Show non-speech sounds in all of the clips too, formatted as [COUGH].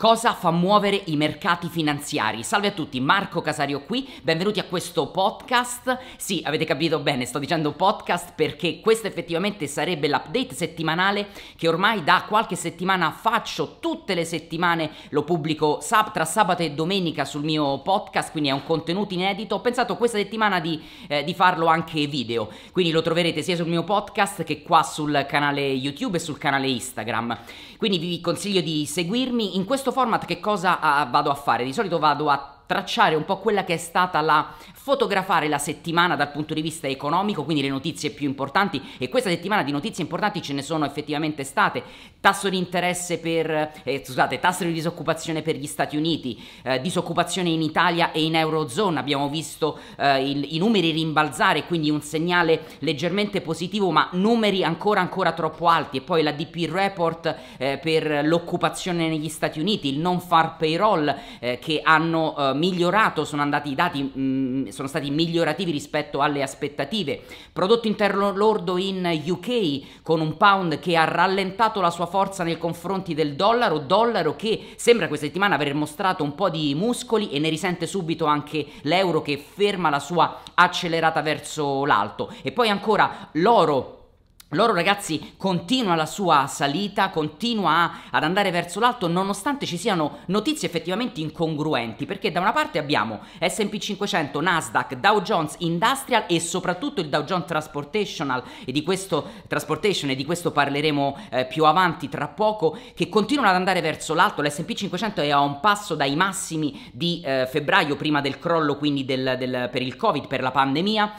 Cosa fa muovere i mercati finanziari? Salve a tutti, Marco Casario qui, benvenuti a questo podcast. Sì, avete capito bene, sto dicendo podcast perché questo effettivamente sarebbe l'update settimanale che ormai da qualche settimana faccio, tutte le settimane lo pubblico sab- tra sabato e domenica sul mio podcast, quindi è un contenuto inedito. Ho pensato questa settimana di, eh, di farlo anche video, quindi lo troverete sia sul mio podcast che qua sul canale YouTube e sul canale Instagram. Quindi vi consiglio di seguirmi in questo format che cosa ah, vado a fare? Di solito vado a tracciare un po' quella che è stata la fotografare la settimana dal punto di vista economico, quindi le notizie più importanti e questa settimana di notizie importanti ce ne sono effettivamente state, tasso di interesse per, eh, scusate, tasso di disoccupazione per gli Stati Uniti, eh, disoccupazione in Italia e in Eurozona, abbiamo visto eh, il, i numeri rimbalzare, quindi un segnale leggermente positivo, ma numeri ancora ancora troppo alti e poi la DP report eh, per l'occupazione negli Stati Uniti, il non far payroll eh, che hanno eh, migliorato, sono, andati i dati, mh, mm, sono stati migliorativi rispetto alle aspettative. Prodotto interno lordo in UK con un pound che ha rallentato la sua forza nei confronti del dollaro, dollaro che sembra questa settimana aver mostrato un po' di muscoli e ne risente subito anche l'euro che ferma la sua accelerata verso l'alto. E poi ancora l'oro loro ragazzi continua la sua salita, continua ad andare verso l'alto nonostante ci siano notizie effettivamente incongruenti perché da una parte abbiamo S&P 500, Nasdaq, Dow Jones Industrial e soprattutto il Dow Jones Transportational e di questo, e di questo parleremo eh, più avanti tra poco che continuano ad andare verso l'alto, l'S&P 500 è a un passo dai massimi di eh, febbraio prima del crollo quindi del, del, per il Covid, per la pandemia,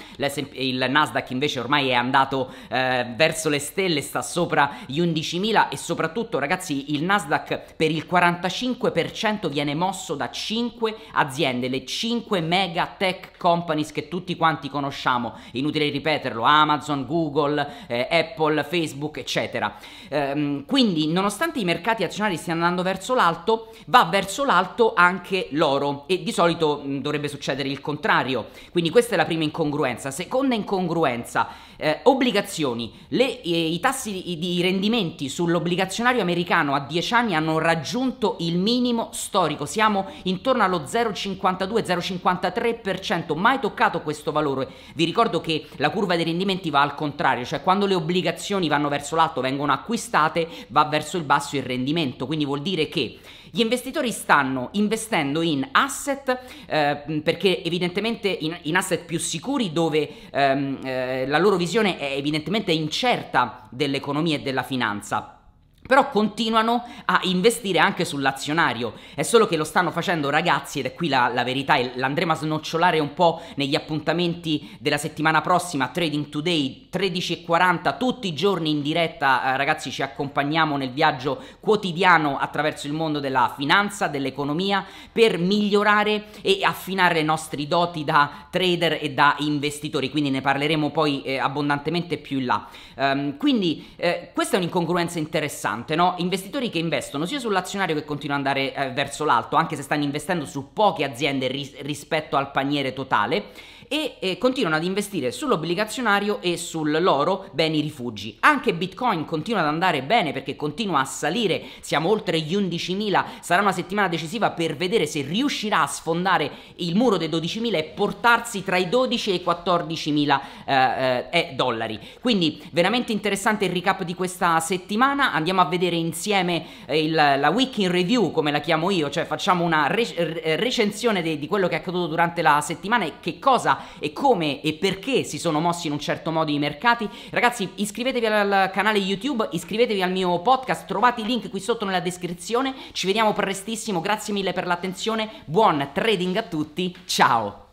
il Nasdaq invece ormai è andato eh, verso le stelle, sta sopra gli 11.000 e soprattutto ragazzi il Nasdaq per il 45% viene mosso da 5 aziende, le 5 mega tech companies che tutti quanti conosciamo, inutile ripeterlo, Amazon, Google, eh, Apple, Facebook eccetera. Ehm, quindi nonostante i mercati azionari stiano andando verso l'alto, va verso l'alto anche l'oro e di solito mh, mm, dovrebbe succedere il contrario. Quindi questa è la prima incongruenza. Seconda incongruenza, eh, obbligazioni. Le, eh, I tassi di, di rendimenti sull'obbligazionario americano a 10 anni hanno raggiunto il minimo storico. Siamo intorno allo 0,52-0,53%. Mai toccato questo valore. Vi ricordo che la curva dei rendimenti va al contrario, cioè quando le obbligazioni vanno verso l'alto, vengono acquistate, va verso il basso il rendimento. Quindi vuol dire che gli investitori stanno investendo in asset eh, perché evidentemente in, in, asset più sicuri dove ehm, eh, la loro visione è evidentemente incerta dell'economia e della finanza. Però continuano a investire anche sull'azionario, è solo che lo stanno facendo ragazzi, ed è qui la, la verità, e l'andremo a snocciolare un po' negli appuntamenti della settimana prossima, Trading Today 13.40, tutti i giorni in diretta, eh, ragazzi ci accompagniamo nel viaggio quotidiano attraverso il mondo della finanza, dell'economia, per migliorare e affinare le nostre doti da trader e da investitori, quindi ne parleremo poi eh, abbondantemente più in là. Um, quindi eh, questa è un'incongruenza interessante interessante, no? Investitori che investono sia sull'azionario che continua ad andare eh, verso l'alto, anche se stanno investendo su poche aziende ris- rispetto al paniere totale e eh, continuano ad investire sull'obbligazionario e sull'oro beni rifugi. Anche Bitcoin continua ad andare bene perché continua a salire, siamo oltre gli 11.000, sarà una settimana decisiva per vedere se riuscirà a sfondare il muro dei 12.000 e portarsi tra i 12 e i 14.000 eh, eh, eh, dollari. Quindi veramente interessante il recap di questa settimana, andiamo a vedere insieme eh, il, la week in review come la chiamo io, cioè facciamo una re- recensione di, di quello che è accaduto durante la settimana e che cosa e come e perché si sono mossi in un certo modo i mercati. Ragazzi, iscrivetevi al canale YouTube, iscrivetevi al mio podcast, trovate i link qui sotto nella descrizione. Ci vediamo prestissimo, grazie mille per l'attenzione, buon trading a tutti, ciao!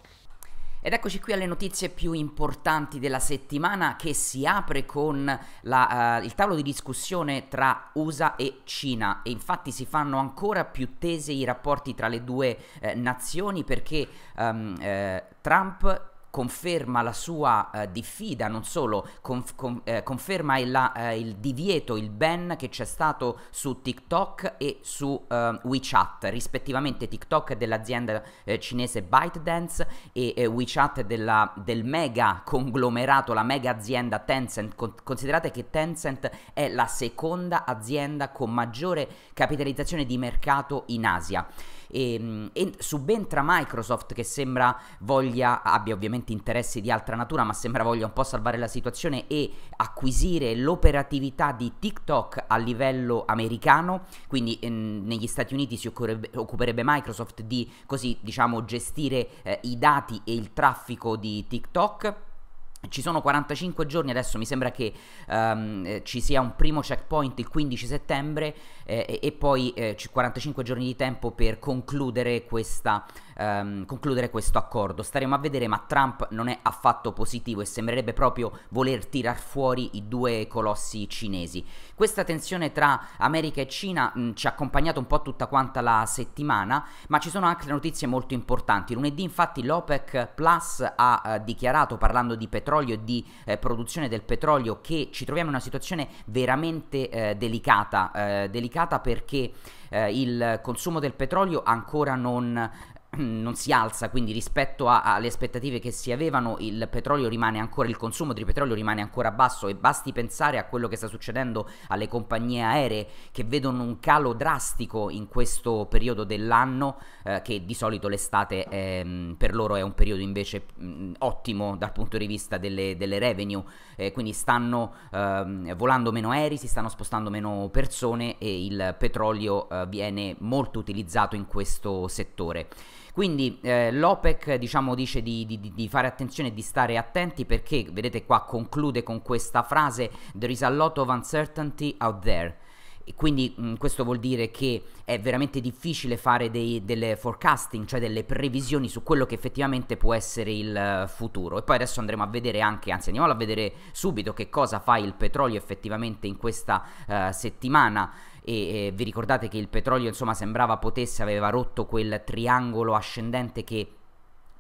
Ed eccoci qui alle notizie più importanti della settimana che si apre con la, uh, il tavolo di discussione tra USA e Cina e infatti si fanno ancora più tese i rapporti tra le due uh, nazioni perché um, uh, Trump conferma la sua eh, diffida, non solo, conf, con, eh, conferma il, eh, il, divieto, il ban che c'è stato su TikTok e su eh, WeChat, rispettivamente TikTok dell'azienda eh, cinese ByteDance e WeChat della, del mega conglomerato, la mega azienda Tencent. Con, considerate che Tencent è la seconda azienda con maggiore capitalizzazione di mercato in Asia. Ehm, e, e subentra Microsoft che sembra voglia, abbia ovviamente interessi di altra natura, ma sembra voglia un po' salvare la situazione e acquisire l'operatività di TikTok a livello americano, quindi ehm, negli Stati Uniti si occuperebbe, occuperebbe Microsoft di così diciamo gestire eh, i dati e il traffico di TikTok ci sono 45 giorni, adesso mi sembra che um, ci sia un primo checkpoint il 15 settembre eh, e, poi eh, 45 giorni di tempo per concludere questa ehm, concludere questo accordo. Staremo a vedere, ma Trump non è affatto positivo e sembrerebbe proprio voler tirar fuori i due colossi cinesi. Questa tensione tra America e Cina mh, mm, ci ha accompagnato un po' tutta quanta la settimana, ma ci sono anche notizie molto importanti. Lunedì infatti l'OPEC Plus ha eh, dichiarato, parlando di petrolio e di eh, produzione del petrolio, che ci troviamo in una situazione veramente eh, delicata, eh, delicata perché eh, il consumo del petrolio ancora non eh, [CLEARS THROAT] non si alza, quindi rispetto a, alle aspettative che si avevano, il petrolio rimane ancora, il consumo di petrolio rimane ancora basso e basti pensare a quello che sta succedendo alle compagnie aeree che vedono un calo drastico in questo periodo dell'anno, eh, che di solito l'estate eh, per loro è un periodo invece mh, mm, ottimo dal punto di vista delle, delle revenue, eh, quindi stanno ehm, volando meno aerei, si stanno spostando meno persone e il petrolio eh, viene molto utilizzato in questo settore. Quindi eh, l'OPEC diciamo, dice di, di, di, fare attenzione e di stare attenti perché, vedete qua, conclude con questa frase There is a lot of uncertainty out there. E quindi mh, mm, questo vuol dire che è veramente difficile fare dei, delle forecasting, cioè delle previsioni su quello che effettivamente può essere il eh, futuro. E poi adesso andremo a vedere anche, anzi andiamo a vedere subito che cosa fa il petrolio effettivamente in questa uh, settimana e eh, vi ricordate che il petrolio insomma sembrava potesse, aveva rotto quel triangolo ascendente che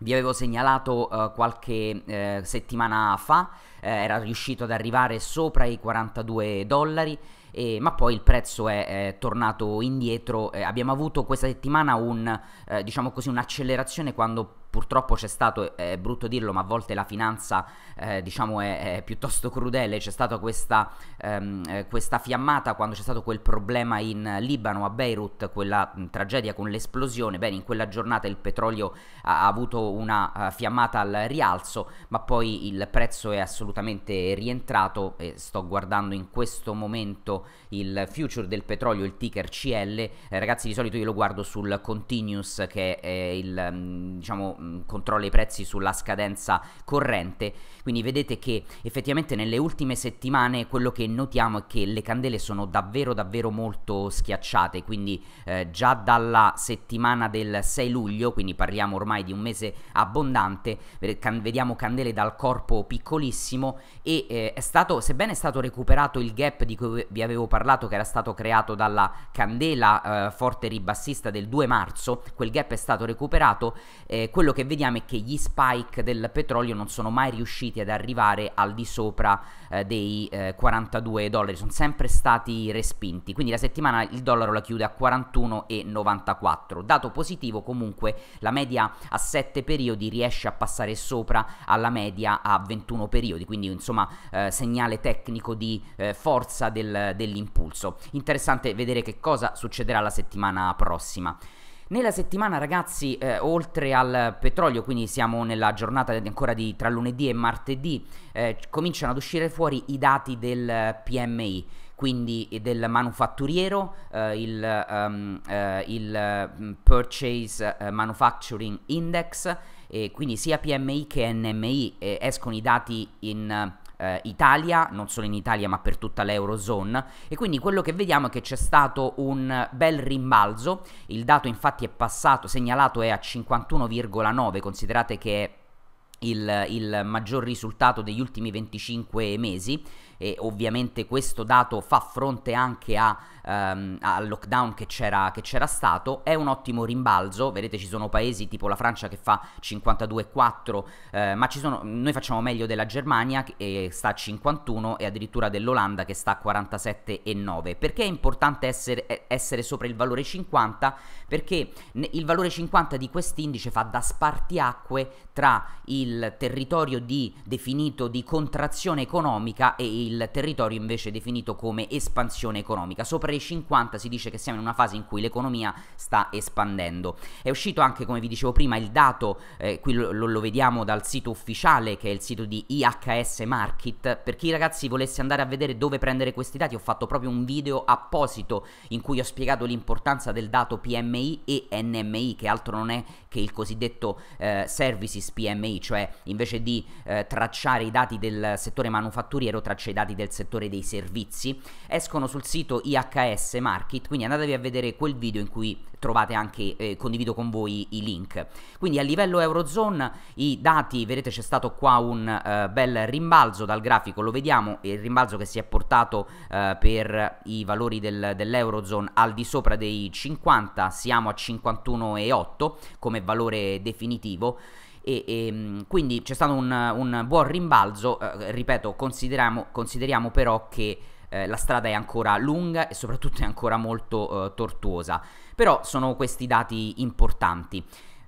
vi avevo segnalato uh, qualche uh, settimana fa, uh, era riuscito ad arrivare sopra i 42 dollari, e, ma poi il prezzo è, è tornato indietro. Eh, abbiamo avuto questa settimana un, eh, diciamo così, un'accelerazione quando purtroppo c'è stato, è brutto dirlo, ma a volte la finanza eh, diciamo è, è, piuttosto crudele, c'è stata questa, ehm, eh, questa, fiammata quando c'è stato quel problema in Libano, a Beirut, quella mh, tragedia con l'esplosione, bene in quella giornata il petrolio ha, ha avuto una uh, fiammata al rialzo, ma poi il prezzo è assolutamente rientrato e sto guardando in questo momento il future del petrolio, il ticker CL, eh, ragazzi di solito io lo guardo sul continuous che è il, diciamo, controlla i prezzi sulla scadenza corrente, quindi vedete che effettivamente nelle ultime settimane quello che notiamo è che le candele sono davvero davvero molto schiacciate, quindi eh, già dalla settimana del 6 luglio, quindi parliamo ormai di un mese abbondante, vediamo candele dal corpo piccolissimo e eh, è stato, sebbene è stato recuperato il gap di cui vi avevo parlato che era stato creato dalla candela eh, forte ribassista del 2 marzo, quel gap è stato recuperato, eh, quello quello che vediamo è che gli spike del petrolio non sono mai riusciti ad arrivare al di sopra eh, dei eh, 42 dollari, sono sempre stati respinti. Quindi la settimana il dollaro la chiude a 41,94. Dato positivo comunque la media a 7 periodi riesce a passare sopra alla media a 21 periodi, quindi insomma eh, segnale tecnico di eh, forza del, dell'impulso. Interessante vedere che cosa succederà la settimana prossima. Nella settimana ragazzi, eh, oltre al petrolio, quindi siamo nella giornata ancora di tra lunedì e martedì, eh, cominciano ad uscire fuori i dati del PMI quindi del manufatturiero, eh, il, um, eh, il, mm, Purchase eh, Manufacturing Index, e quindi sia PMI che NMI eh, escono i dati in eh, Italia, non solo in Italia ma per tutta l'Eurozone e quindi quello che vediamo è che c'è stato un bel rimbalzo, il dato infatti è passato, segnalato è a 51,9, considerate che è il, il maggior risultato degli ultimi 25 mesi e ovviamente questo dato fa fronte anche a, ehm, al lockdown che c'era, che c'era stato, è un ottimo rimbalzo, vedete ci sono paesi tipo la Francia che fa 52,4, eh, ma sono, noi facciamo meglio della Germania che eh, sta a 51 e addirittura dell'Olanda che sta a 47,9. Perché è importante essere, eh, essere sopra il valore 50? Perché il valore 50 di quest'indice fa da spartiacque tra il territorio di, definito di contrazione economica e il il territorio invece definito come espansione economica. Sopra i 50 si dice che siamo in una fase in cui l'economia sta espandendo. È uscito anche, come vi dicevo prima, il dato, eh, qui lo, lo, vediamo dal sito ufficiale che è il sito di IHS Market. Per chi ragazzi volesse andare a vedere dove prendere questi dati ho fatto proprio un video apposito in cui ho spiegato l'importanza del dato PMI e NMI, che altro non è che il cosiddetto eh, Services PMI, cioè invece di eh, tracciare i dati del settore manufatturiero, traccia dati del settore dei servizi, escono sul sito IHS Market, quindi andatevi a vedere quel video in cui trovate anche, eh, condivido con voi i link. Quindi a livello Eurozone i dati, vedete c'è stato qua un eh, bel rimbalzo dal grafico, lo vediamo, il rimbalzo che si è portato eh, per i valori del, dell'Eurozone al di sopra dei 50, siamo a 51,8 come valore definitivo e, e quindi c'è stato un, un buon rimbalzo, eh, ripeto, consideriamo, consideriamo, però che eh, la strada è ancora lunga e soprattutto è ancora molto eh, tortuosa, però sono questi dati importanti.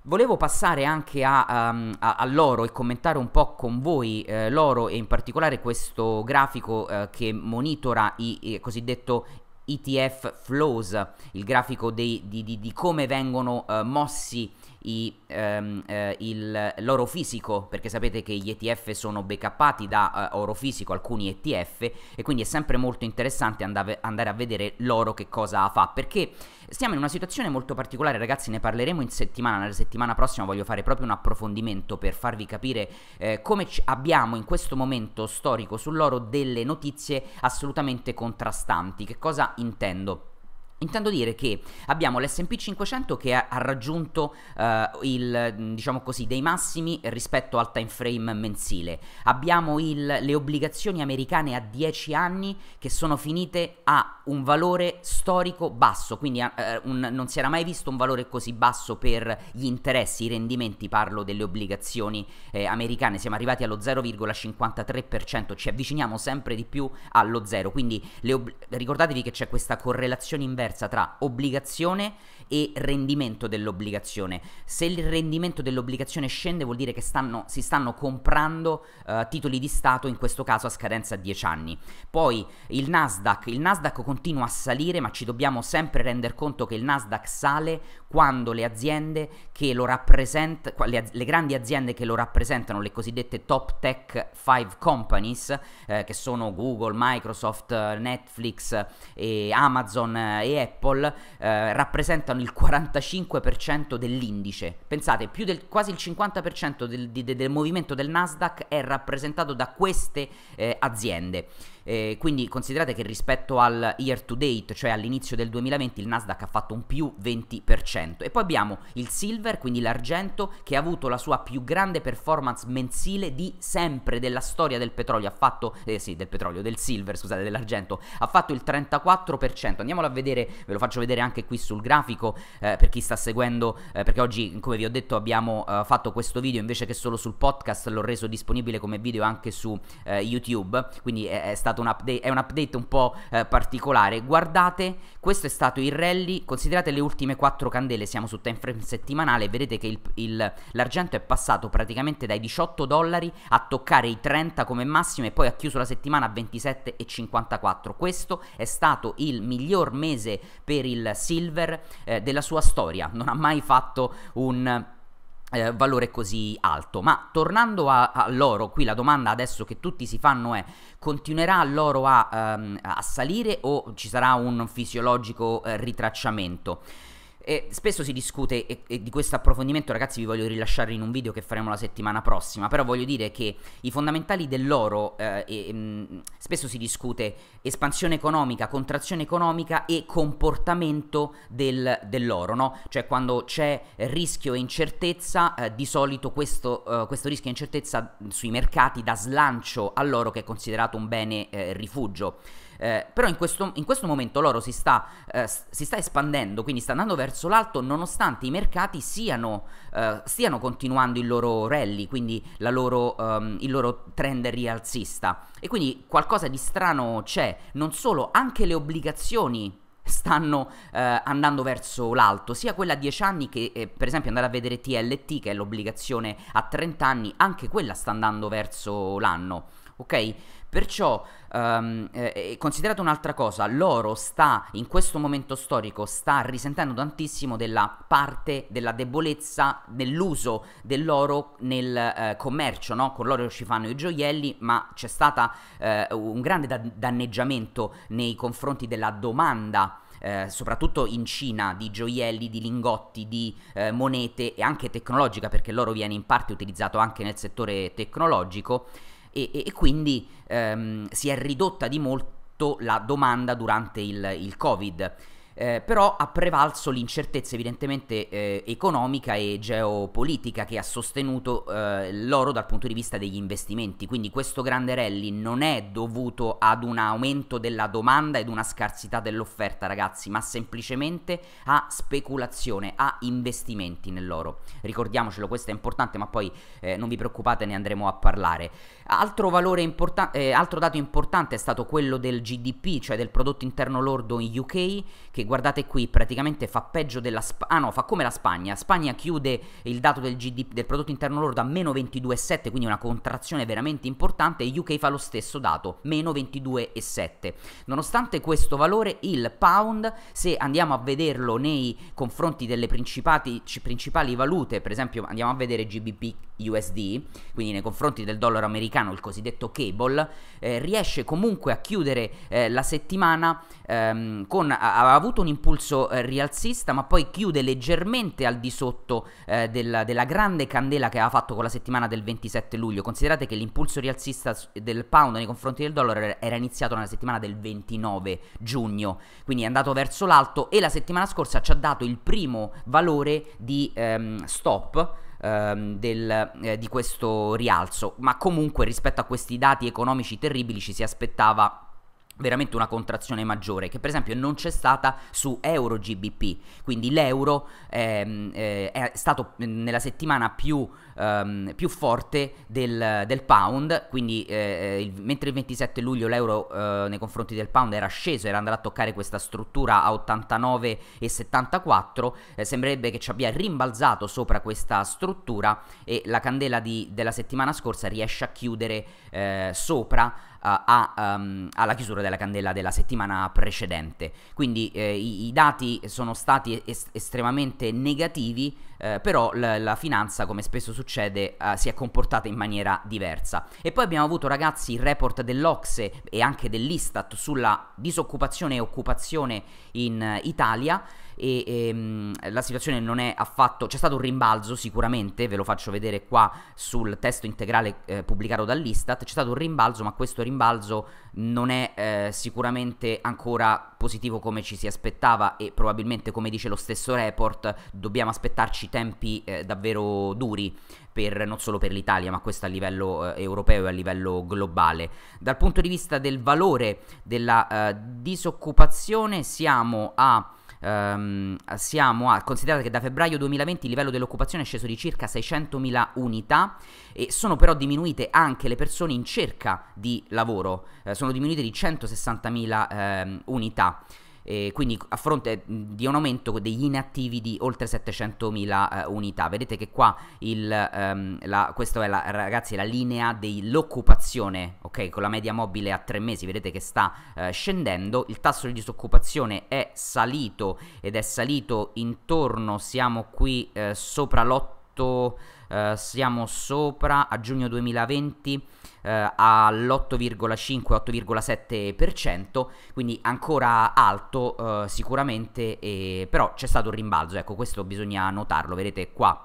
Volevo passare anche all'oro ehm, um, e commentare un po' con voi eh, l'oro e in particolare questo grafico eh, che monitora i eh, cosiddetto ETF flows, il grafico dei, di, di, di, come vengono eh, mossi i, um, eh, il, l'oro fisico, perché sapete che gli ETF sono backuppati da uh, oro fisico, alcuni ETF, e quindi è sempre molto interessante andave, andare a vedere l'oro che cosa fa, perché stiamo in una situazione molto particolare, ragazzi, ne parleremo in settimana, nella settimana prossima voglio fare proprio un approfondimento per farvi capire eh, come abbiamo in questo momento storico sull'oro delle notizie assolutamente contrastanti. Che cosa intendo? Intendo dire che abbiamo l'SP 500 che ha, raggiunto eh, il, diciamo così, dei massimi rispetto al time frame mensile, abbiamo il, le obbligazioni americane a 10 anni che sono finite a un valore storico basso, quindi eh, un, non si era mai visto un valore così basso per gli interessi, i rendimenti, parlo delle obbligazioni eh, americane, siamo arrivati allo 0,53%, ci avviciniamo sempre di più allo zero. quindi ob- ricordatevi che c'è questa correlazione inversa diversa tra obbligazione e rendimento dell'obbligazione. Se il rendimento dell'obbligazione scende vuol dire che stanno, si stanno comprando uh, titoli di Stato, in questo caso a scadenza a 10 anni. Poi il Nasdaq, il Nasdaq continua a salire, ma ci dobbiamo sempre rendere conto che il Nasdaq sale quando le aziende che lo rappresentano, le, le, grandi aziende che lo rappresentano, le cosiddette top tech 5 companies, eh, che sono Google, Microsoft, Netflix, eh, Amazon e eh, Apple eh, rappresentano il 45% dell'indice. Pensate, più del, quasi il 50% del, del, del, movimento del Nasdaq è rappresentato da queste eh, aziende. Eh, quindi considerate che rispetto al year to date, cioè all'inizio del 2020, il Nasdaq ha fatto un più 20%. E poi abbiamo il silver, quindi l'argento, che ha avuto la sua più grande performance mensile di sempre della storia del petrolio. Ha fatto, eh, sì, del petrolio, del silver, scusate, dell'argento. Ha fatto il 34%. Andiamolo a vedere, ve lo faccio vedere anche qui sul grafico eh, per chi sta seguendo, eh, perché oggi, come vi ho detto, abbiamo eh, fatto questo video invece che solo sul podcast, l'ho reso disponibile come video anche su eh, YouTube. Quindi è, è stato un update, è un update un po' eh, particolare. Guardate, questo è stato il rally, considerate le ultime 4 candele, siamo su time frame settimanale, vedete che il, il, l'argento è passato praticamente dai 18 dollari a toccare i 30 come massimo e poi ha chiuso la settimana a 27,54. Questo è stato il miglior mese per il silver eh, della sua storia, non ha mai fatto un eh, valore così alto. Ma tornando a, all'oro, qui la domanda adesso che tutti si fanno è: continuerà l'oro a, um, a salire o ci sarà un fisiologico eh, ritracciamento? E spesso si discute e, e, di questo approfondimento, ragazzi, vi voglio rilasciare in un video che faremo la settimana prossima, però voglio dire che i fondamentali dell'oro eh, e, mh, mm, spesso si discute espansione economica, contrazione economica e comportamento del, dell'oro, no? Cioè quando c'è rischio e incertezza, eh, di solito questo, eh, questo, rischio e incertezza mm, sui mercati dà slancio all'oro che è considerato un bene eh, rifugio. Eh, però in questo, in questo, momento l'oro si sta, eh, si sta, espandendo, quindi sta andando verso l'alto nonostante i mercati siano, eh, stiano continuando il loro rally, quindi loro, um, il loro trend rialzista. E quindi qualcosa di strano c'è, non solo, anche le obbligazioni stanno eh, andando verso l'alto, sia quella a 10 anni che eh, per esempio andare a vedere TLT che è l'obbligazione a 30 anni, anche quella sta andando verso l'anno, ok? Perciò, um, eh, considerate un'altra cosa, l'oro sta, in questo momento storico, sta risentendo tantissimo della parte, della debolezza, nell'uso dell'oro nel eh, commercio, no? Con l'oro ci fanno i gioielli, ma c'è stato eh, un grande da- danneggiamento nei confronti della domanda eh, soprattutto in Cina, di gioielli, di lingotti, di eh, monete e anche tecnologica, perché l'oro viene in parte utilizzato anche nel settore tecnologico e, e, e quindi ehm, si è ridotta di molto la domanda durante il, il Covid eh, però ha prevalso l'incertezza evidentemente eh, economica e geopolitica che ha sostenuto eh, l'oro dal punto di vista degli investimenti, quindi questo grande rally non è dovuto ad un aumento della domanda ed una scarsità dell'offerta ragazzi, ma semplicemente a speculazione, a investimenti nell'oro, ricordiamocelo questo è importante ma poi eh, non vi preoccupate ne andremo a parlare. Altro, importante, eh, altro dato importante è stato quello del GDP, cioè del prodotto interno lordo in UK che guardate qui, praticamente fa peggio della Spagna, ah no, fa come la Spagna, Spagna chiude il dato del, GDP, del prodotto interno lordo a meno 22,7, quindi una contrazione veramente importante, e UK fa lo stesso dato, meno 22,7. Nonostante questo valore, il pound, se andiamo a vederlo nei confronti delle principali, valute, per esempio andiamo a vedere GBP USD, quindi nei confronti del dollaro americano, il cosiddetto cable, eh, riesce comunque a chiudere eh, la settimana ehm, con, ha avuto avuto un impulso eh, rialzista ma poi chiude leggermente al di sotto eh, della, della, grande candela che aveva fatto con la settimana del 27 luglio. Considerate che l'impulso rialzista del pound nei confronti del dollaro era iniziato nella settimana del 29 giugno, quindi è andato verso l'alto e la settimana scorsa ci ha dato il primo valore di ehm, stop. Ehm, del, eh, di questo rialzo, ma comunque rispetto a questi dati economici terribili ci si aspettava veramente una contrazione maggiore che per esempio non c'è stata su euro GBP quindi l'euro ehm, eh, è stato mm, nella settimana più, ehm, più forte del, del, pound quindi eh, eh il, mentre il 27 luglio l'euro eh, nei confronti del pound era sceso era andato a toccare questa struttura a 89,74 eh, sembrerebbe che ci abbia rimbalzato sopra questa struttura e la candela di, della settimana scorsa riesce a chiudere eh, sopra eh, a, um, alla chiusura della candela della settimana precedente. Quindi eh, i, i, dati sono stati est estremamente negativi, eh, però la, la, finanza, come spesso succede, eh, si è comportata in maniera diversa. E poi abbiamo avuto, ragazzi, il report dell'Ocse e anche dell'Istat sulla disoccupazione e occupazione in Italia e ehm, la situazione non è affatto... c'è stato un rimbalzo sicuramente, ve lo faccio vedere qua sul testo integrale eh, pubblicato dall'Istat, c'è stato un rimbalzo ma questo rimbalzo non è eh, sicuramente ancora positivo come ci si aspettava e probabilmente come dice lo stesso report dobbiamo aspettarci tempi eh, davvero duri per, non solo per l'Italia, ma questo a livello eh, europeo e a livello globale. Dal punto di vista del valore della eh, disoccupazione siamo a... Um, siamo a, considerate che da febbraio 2020 il livello dell'occupazione è sceso di circa 600.000 unità e sono però diminuite anche le persone in cerca di lavoro, eh, sono diminuite di 160.000 eh, unità eh, quindi a fronte di un aumento degli inattivi di oltre 700.000 eh, unità. Vedete che qua il, ehm, la, questa è la, ragazzi, la linea dell'occupazione, ok? Con la media mobile a tre mesi, vedete che sta eh, scendendo, il tasso di disoccupazione è salito ed è salito intorno, siamo qui eh, sopra l'8, eh, siamo sopra a giugno 2020 eh, all'8,5-8,7%, quindi ancora alto eh, sicuramente, e... però c'è stato un rimbalzo, ecco questo bisogna notarlo, vedete qua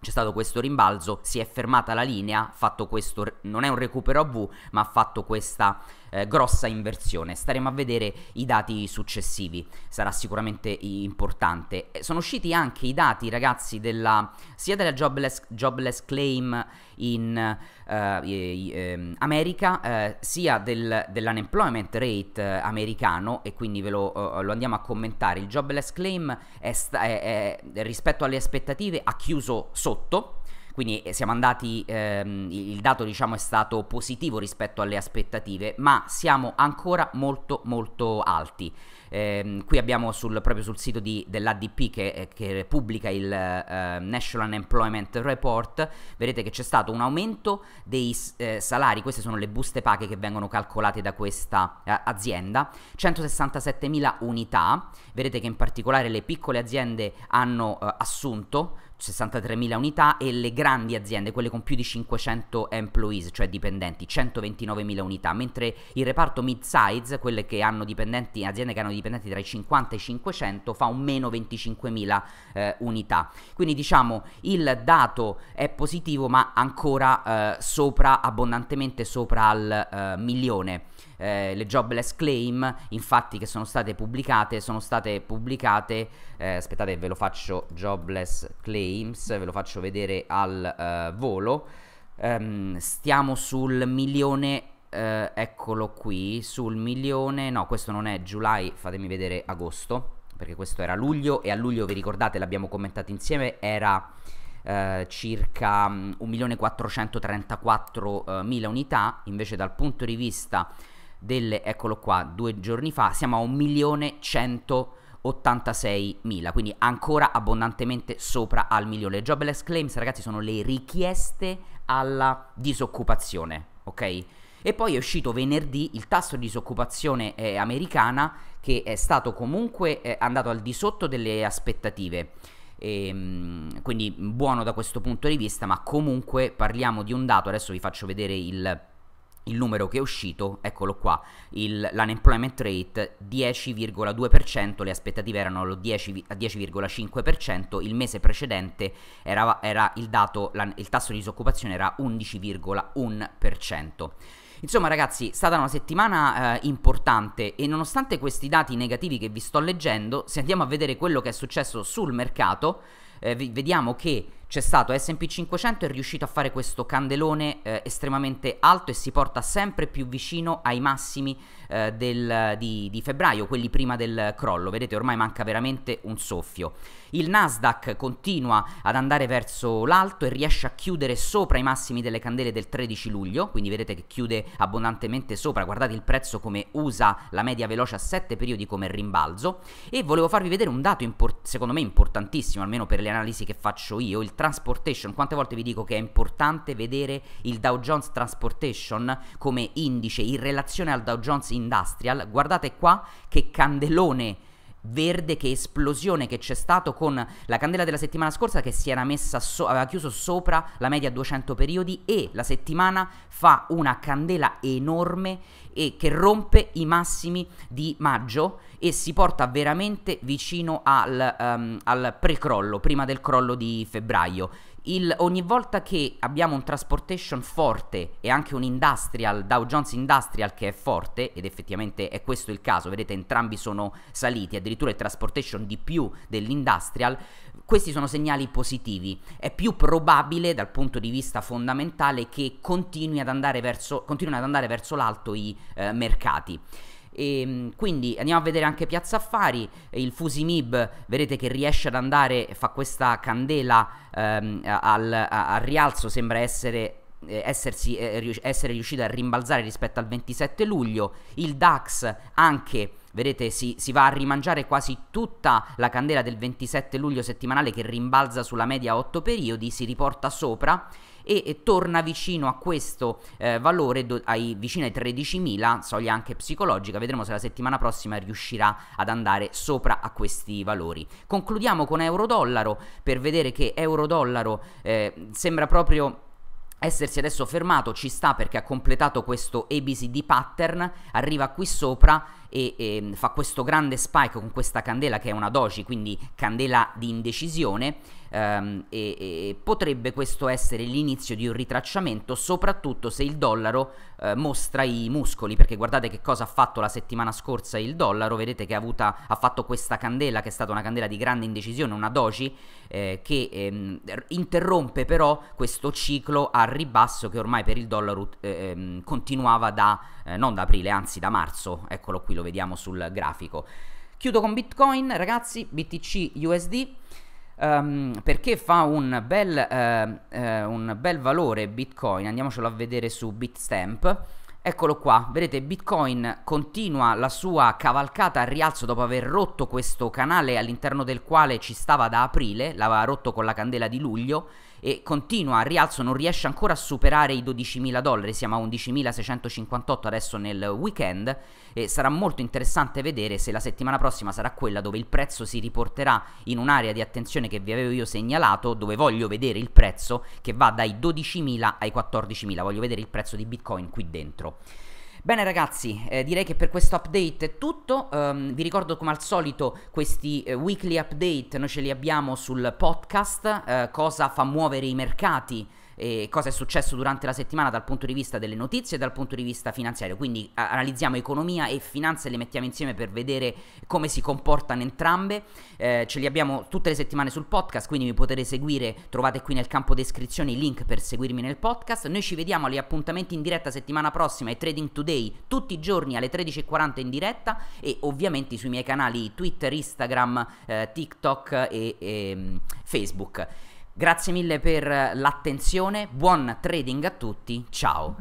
c'è stato questo rimbalzo, si è fermata la linea, fatto questo, non è un recupero a V, ma ha fatto questa eh, grossa inversione. Staremo a vedere i dati successivi, sarà sicuramente importante. Eh, sono usciti anche i dati, ragazzi, della, sia della jobless, jobless claim in eh, ehm, America, eh, sia del, dell'unemployment rate eh, americano, e quindi ve lo, lo, andiamo a commentare. Il jobless claim è sta- è, è, rispetto alle aspettative ha chiuso sotto quindi eh, siamo andati, ehm, il dato diciamo è stato positivo rispetto alle aspettative, ma siamo ancora molto molto alti. Eh, qui abbiamo sul, proprio sul sito dell'ADP che, eh, che, pubblica il eh, National Employment Report, vedete che c'è stato un aumento dei eh, salari, queste sono le buste paghe che vengono calcolate da questa eh, azienda, 167.000 unità, vedete che in particolare le piccole aziende hanno assunto 63.000 unità e le grandi aziende, quelle con più di 500 employees, cioè dipendenti, 129.000 unità, mentre il reparto mid-size, quelle che hanno dipendenti, aziende che hanno dipendenti tra i 50 e i 500, fa un meno 25.000 eh, unità. Quindi diciamo il dato è positivo ma ancora eh, sopra, abbondantemente sopra al eh, milione eh, le jobless claim, infatti, che sono state pubblicate, sono state pubblicate, eh, aspettate ve lo faccio, jobless claims, ve lo faccio vedere al eh, volo, um, stiamo sul milione Uh, eccolo qui, sul milione, no questo non è July, fatemi vedere agosto, perché questo era luglio e a luglio vi ricordate l'abbiamo commentato insieme, era uh, circa um, mm, 1.434.000 unità, invece dal punto di vista delle, eccolo qua, due giorni fa, siamo a 1.186.000, quindi ancora abbondantemente sopra al milione. Le jobless claims, ragazzi, sono le richieste alla disoccupazione, ok? E poi è uscito venerdì il tasso di disoccupazione eh, americana che è stato comunque eh, andato al di sotto delle aspettative. E, ehm, quindi buono da questo punto di vista, ma comunque parliamo di un dato, adesso vi faccio vedere il il numero che è uscito, eccolo qua, il, l'unemployment rate 10,2%, le aspettative erano lo 10, 10,5%, il mese precedente era, era il, dato, la, il tasso di disoccupazione era 11,1%. Insomma ragazzi, è stata una settimana eh, importante e nonostante questi dati negativi che vi sto leggendo, se andiamo a vedere quello che è successo sul mercato, eh, vediamo che c'è stato S&P 500 è riuscito a fare questo candelone eh, estremamente alto e si porta sempre più vicino ai massimi eh, del, di, di, febbraio, quelli prima del crollo. Vedete, ormai manca veramente un soffio. Il Nasdaq continua ad andare verso l'alto e riesce a chiudere sopra i massimi delle candele del 13 luglio, quindi vedete che chiude abbondantemente sopra, guardate il prezzo come usa la media veloce a 7 periodi come rimbalzo e volevo farvi vedere un dato secondo me importantissimo, almeno per le analisi che faccio io, il Transportation. Quante volte vi dico che è importante vedere il Dow Jones Transportation come indice in relazione al Dow Jones Industrial? Guardate qua che candelone verde che esplosione che c'è stato con la candela della settimana scorsa che si era messa so- aveva chiuso sopra la media a 200 periodi e la settimana fa una candela enorme e che rompe i massimi di maggio e si porta veramente vicino al, um, al precrollo, prima del crollo di febbraio il, ogni volta che abbiamo un transportation forte e anche un industrial, Dow Jones Industrial che è forte, ed effettivamente è questo il caso, vedete entrambi sono saliti, addirittura il transportation di più dell'industrial, questi sono segnali positivi. È più probabile dal punto di vista fondamentale che continuino ad andare verso, verso l'alto i eh, mercati. E, ehm, quindi andiamo a vedere anche Piazza Affari, eh, il Fusimib, vedete che riesce ad andare, fa questa candela ehm, al, al rialzo, sembra essere eh, essersi, eh, essere riuscita a rimbalzare rispetto al 27 luglio, il DAX anche Vedete, si, si, va a rimangiare quasi tutta la candela del 27 luglio settimanale che rimbalza sulla media 8 periodi, si riporta sopra e, e torna vicino a questo eh, valore, do, ai, vicino ai 13.000, soglia anche psicologica, vedremo se la settimana prossima riuscirà ad andare sopra a questi valori. Concludiamo con euro-dollaro per vedere che euro-dollaro eh, sembra proprio essersi adesso fermato ci sta perché ha completato questo ABCD pattern, arriva qui sopra e, e mm, fa questo grande spike con questa candela che è una doji, quindi candela di indecisione, ehm, e, e, potrebbe questo essere l'inizio di un ritracciamento, soprattutto se il dollaro eh, mostra i muscoli, perché guardate che cosa ha fatto la settimana scorsa il dollaro, vedete che ha, avuta, ha fatto questa candela che è stata una candela di grande indecisione, una doji, eh, che ehm, interrompe però questo ciclo a ribasso che ormai per il dollaro eh, ehm, continuava da, eh, non da aprile, anzi da marzo, eccolo qui lo vediamo sul grafico. Chiudo con Bitcoin, ragazzi, BTC USD. Um, ehm, perché fa un bel, uh, uh, un bel valore Bitcoin, andiamocelo a vedere su Bitstamp. Eccolo qua, vedete Bitcoin continua la sua cavalcata al rialzo dopo aver rotto questo canale all'interno del quale ci stava da aprile, l'aveva rotto con la candela di luglio e continua al rialzo, non riesce ancora a superare i 12.000 dollari, siamo a 11.658 adesso nel weekend e sarà molto interessante vedere se la settimana prossima sarà quella dove il prezzo si riporterà in un'area di attenzione che vi avevo io segnalato, dove voglio vedere il prezzo che va dai 12.000 ai 14.000, voglio vedere il prezzo di Bitcoin qui dentro. Bene ragazzi, eh, direi che per questo update è tutto, um, vi ricordo come al solito questi eh, weekly update noi ce li abbiamo sul podcast, eh, cosa fa muovere i mercati eh, cosa è successo durante la settimana dal punto di vista delle notizie e dal punto di vista finanziario. Quindi a- analizziamo economia e finanza e le mettiamo insieme per vedere come si comportano entrambe. Eh, ce li abbiamo tutte le settimane sul podcast, quindi mi potete seguire, trovate qui nel campo descrizione i link per seguirmi nel podcast. Noi ci vediamo agli appuntamenti in diretta settimana prossima e Trading Today tutti i giorni alle 13.40 in diretta e ovviamente sui miei canali Twitter, Instagram, eh, TikTok e, e ehm, Facebook. Grazie mille per l'attenzione, buon trading a tutti, ciao!